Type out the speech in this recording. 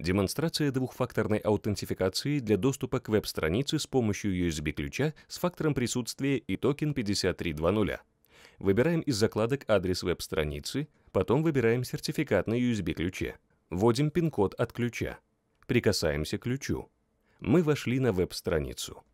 Демонстрация двухфакторной аутентификации для доступа к веб-странице с помощью USB-ключа с фактором присутствия и токен 5320. Выбираем из закладок адрес веб-страницы, потом выбираем сертификат на USB-ключе. Вводим пин-код от ключа. Прикасаемся к ключу. Мы вошли на веб-страницу.